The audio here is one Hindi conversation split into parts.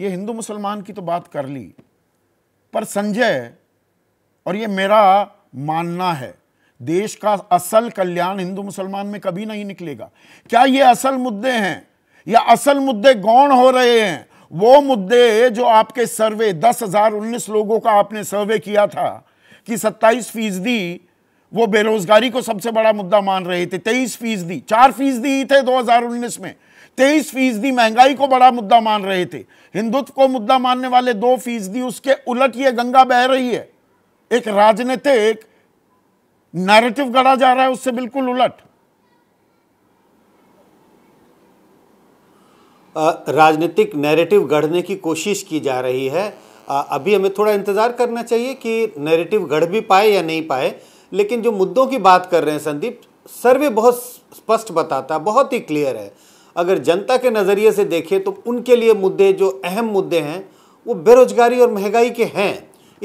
ये हिंदू मुसलमान की तो बात कर ली पर संजय और ये मेरा मानना है देश का असल कल्याण हिंदू मुसलमान में कभी नहीं निकलेगा क्या ये असल मुद्दे हैं या असल मुद्दे गौण हो रहे हैं वो मुद्दे जो आपके सर्वे दस हजार उन्नीस लोगों का आपने सर्वे किया था कि सत्ताईस फीसदी वो बेरोजगारी को सबसे बड़ा मुद्दा मान रहे थे तेईस फीसदी चार फीसदी ही थे उन्नीस में तेईस फीसदी महंगाई को बड़ा मुद्दा मान रहे थे हिंदुत्व को मुद्दा मानने वाले दो फीसदी उसके उलट ये गंगा बह रही है एक राजनीतिक नैरेटिव गढ़ा जा रहा है उससे बिल्कुल उलट राजनीतिक नैरेटिव गढ़ने की कोशिश की जा रही है आ, अभी हमें थोड़ा इंतज़ार करना चाहिए कि नैरेटिव गढ़ भी पाए या नहीं पाए लेकिन जो मुद्दों की बात कर रहे हैं संदीप सर्वे बहुत स्पष्ट बताता है बहुत ही क्लियर है अगर जनता के नज़रिए से देखें तो उनके लिए मुद्दे जो अहम मुद्दे हैं वो बेरोजगारी और महंगाई के हैं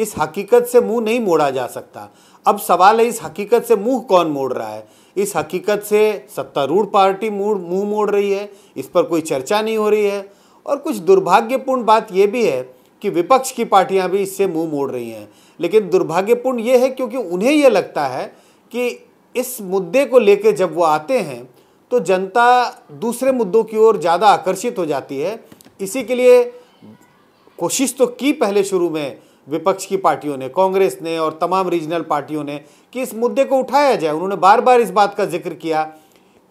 इस हकीकत से मुंह नहीं मोड़ा जा सकता अब सवाल है इस हकीकत से मुंह कौन मोड़ रहा है इस हकीकत से सत्तारूढ़ पार्टी मुंह मुँह मोड़ रही है इस पर कोई चर्चा नहीं हो रही है और कुछ दुर्भाग्यपूर्ण बात यह भी है कि विपक्ष की पार्टियां भी इससे मुंह मोड़ रही हैं लेकिन दुर्भाग्यपूर्ण ये है क्योंकि उन्हें यह लगता है कि इस मुद्दे को लेकर जब वो आते हैं तो जनता दूसरे मुद्दों की ओर ज़्यादा आकर्षित हो जाती है इसी के लिए कोशिश तो की पहले शुरू में विपक्ष की पार्टियों ने कांग्रेस ने और तमाम रीजनल पार्टियों ने कि इस मुद्दे को उठाया जाए उन्होंने बार बार इस बात का जिक्र किया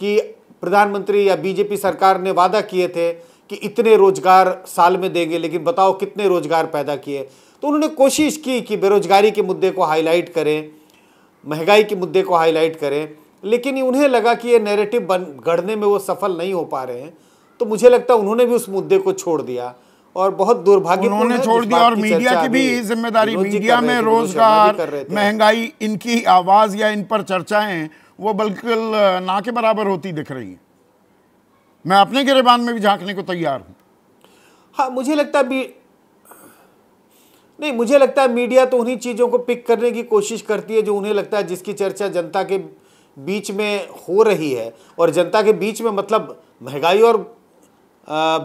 कि प्रधानमंत्री या बीजेपी सरकार ने वादा किए थे कि इतने रोजगार साल में देंगे लेकिन बताओ कितने रोजगार पैदा किए तो उन्होंने कोशिश की कि बेरोजगारी के मुद्दे को हाईलाइट करें महंगाई के मुद्दे को हाईलाइट करें लेकिन उन्हें लगा कि ये नैरेटिव बन गढ़ने में वो सफल नहीं हो पा रहे हैं तो मुझे लगता है उन्होंने भी उस मुद्दे को छोड़ दिया और बहुत दुर्भाग्य उन्होंने छोड़ दिया और मीडिया की भी जिम्मेदारी मीडिया में रोजगार महंगाई इनकी आवाज या इन पर चर्चाएं वो बिल्कुल ना के बराबर होती दिख रही है मैं अपने गिरबान में भी झांकने को तैयार हूँ हाँ मुझे लगता है नहीं मुझे लगता है मीडिया तो उन्हीं चीज़ों को पिक करने की कोशिश करती है जो उन्हें लगता है जिसकी चर्चा जनता के बीच में हो रही है और जनता के बीच में मतलब महंगाई और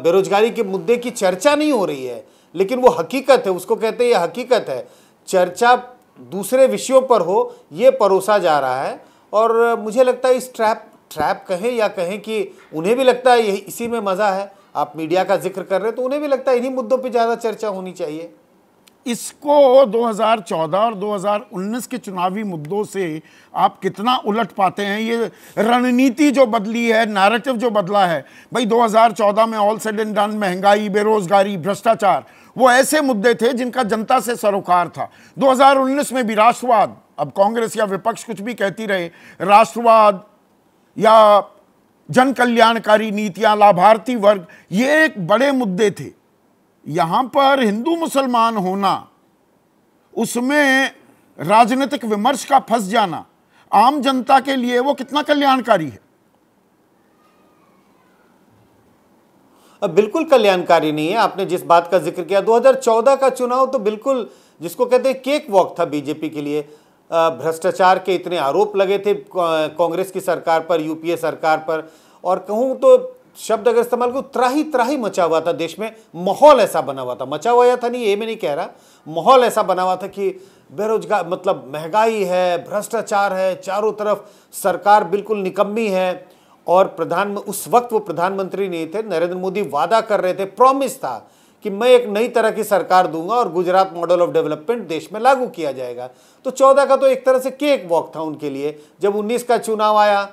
बेरोजगारी के मुद्दे की चर्चा नहीं हो रही है लेकिन वो हकीकत है उसको कहते हैं ये हकीकत है चर्चा दूसरे विषयों पर हो ये परोसा जा रहा है और मुझे लगता है इस ट्रैप ट्रैप कहें या कहें कि उन्हें भी लगता है यही इसी में मज़ा है आप मीडिया का जिक्र कर रहे हैं तो उन्हें भी लगता है इन्हीं मुद्दों पे ज़्यादा चर्चा होनी चाहिए इसको 2014 और 2019 के चुनावी मुद्दों से आप कितना उलट पाते हैं ये रणनीति जो बदली है नैरेटिव जो बदला है भाई 2014 में ऑल सेड एंड डन महंगाई बेरोजगारी भ्रष्टाचार वो ऐसे मुद्दे थे जिनका जनता से सरोकार था 2019 में भी राष्ट्रवाद अब कांग्रेस या विपक्ष कुछ भी कहती रहे राष्ट्रवाद या जन कल्याणकारी नीतियां लाभार्थी वर्ग ये एक बड़े मुद्दे थे यहां पर हिंदू मुसलमान होना उसमें राजनीतिक विमर्श का फंस जाना आम जनता के लिए वो कितना कल्याणकारी है अब बिल्कुल कल्याणकारी नहीं है आपने जिस बात का जिक्र किया 2014 का चुनाव तो बिल्कुल जिसको कहते हैं केक वॉक था बीजेपी के लिए भ्रष्टाचार के इतने आरोप लगे थे कांग्रेस की सरकार पर यूपीए सरकार पर और कहूं तो शब्द अगर इस्तेमाल करो त्राही त्राही मचा हुआ था देश में माहौल ऐसा बना हुआ था मचा हुआ था नहीं ये मैं नहीं कह रहा माहौल ऐसा बना हुआ था कि बेरोजगार मतलब महंगाई है भ्रष्टाचार है चारों तरफ सरकार बिल्कुल निकम्मी है और प्रधान उस वक्त वो प्रधानमंत्री नहीं थे नरेंद्र मोदी वादा कर रहे थे प्रॉमिस था कि मैं एक नई तरह की सरकार दूंगा और गुजरात मॉडल ऑफ डेवलपमेंट देश में लागू किया जाएगा तो चौदह का तो एक तरह से केक वॉक था उनके लिए जब उन्नीस का चुनाव आया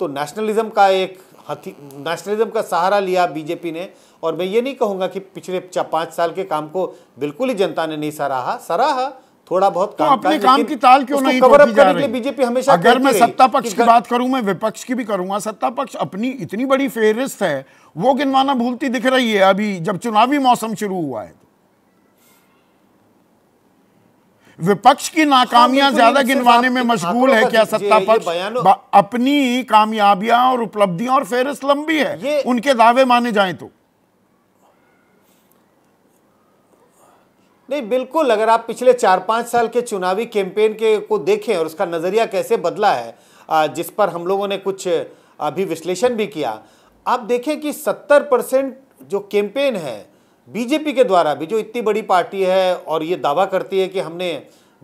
तो नेशनलिज्म का एक हथी नेशनलिज्म का सहारा लिया बीजेपी ने और मैं ये नहीं कहूँगा कि पिछले पाँच साल के काम को बिल्कुल ही जनता ने नहीं सराहा सराहा थोड़ा बहुत तो काम अपने काम की ताल क्यों नहीं कवर बीजेपी हमेशा अगर मैं सत्ता पक्ष की बात करूं मैं विपक्ष की भी करूंगा सत्ता पक्ष अपनी इतनी बड़ी फेहरिस्त है वो गिनवाना भूलती दिख रही है अभी जब चुनावी मौसम शुरू हुआ है तो। विपक्ष की नाकामियां ज्यादा गिनवाने में मशगूल है क्या सत्ता पक्ष अपनी कामयाबियां और उपलब्धियां और फेरस लंबी है उनके दावे माने जाए तो नहीं बिल्कुल अगर आप पिछले चार पांच साल के चुनावी कैंपेन के को देखें और उसका नज़रिया कैसे बदला है जिस पर हम लोगों ने कुछ अभी विश्लेषण भी किया आप देखें कि सत्तर परसेंट जो कैंपेन है बीजेपी के द्वारा भी जो इतनी बड़ी पार्टी है और ये दावा करती है कि हमने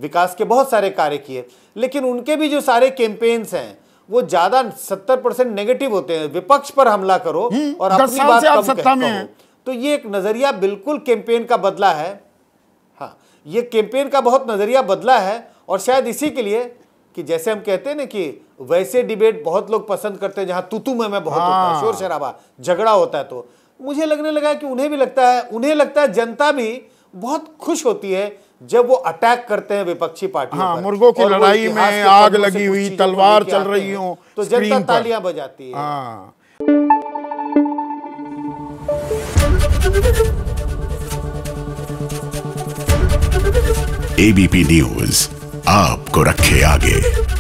विकास के बहुत सारे कार्य किए लेकिन उनके भी जो सारे कैंपेन्स हैं वो ज्यादा सत्तर परसेंट नेगेटिव होते हैं विपक्ष पर हमला करो हम्म, और अपनी बात कम सत्ता में तो ये एक नजरिया बिल्कुल कैंपेन का बदला है हाँ ये कैंपेन का बहुत नजरिया बदला है और शायद इसी के लिए कि जैसे हम कहते हैं ना कि वैसे डिबेट बहुत लोग पसंद करते हैं जहां तुतु में मैं बहुत हाँ। शोर शराबा झगड़ा होता है तो मुझे लगने लगा कि उन्हें भी लगता है उन्हें लगता है जनता भी बहुत खुश होती है जब वो अटैक करते हैं विपक्षी पार्टी हाँ, मुर्गों की लड़ाई में आग लगी हुई तलवार चल रही हो तो जनता तालियां बजाती है हाँ। एबीपी न्यूज आपको रखे आगे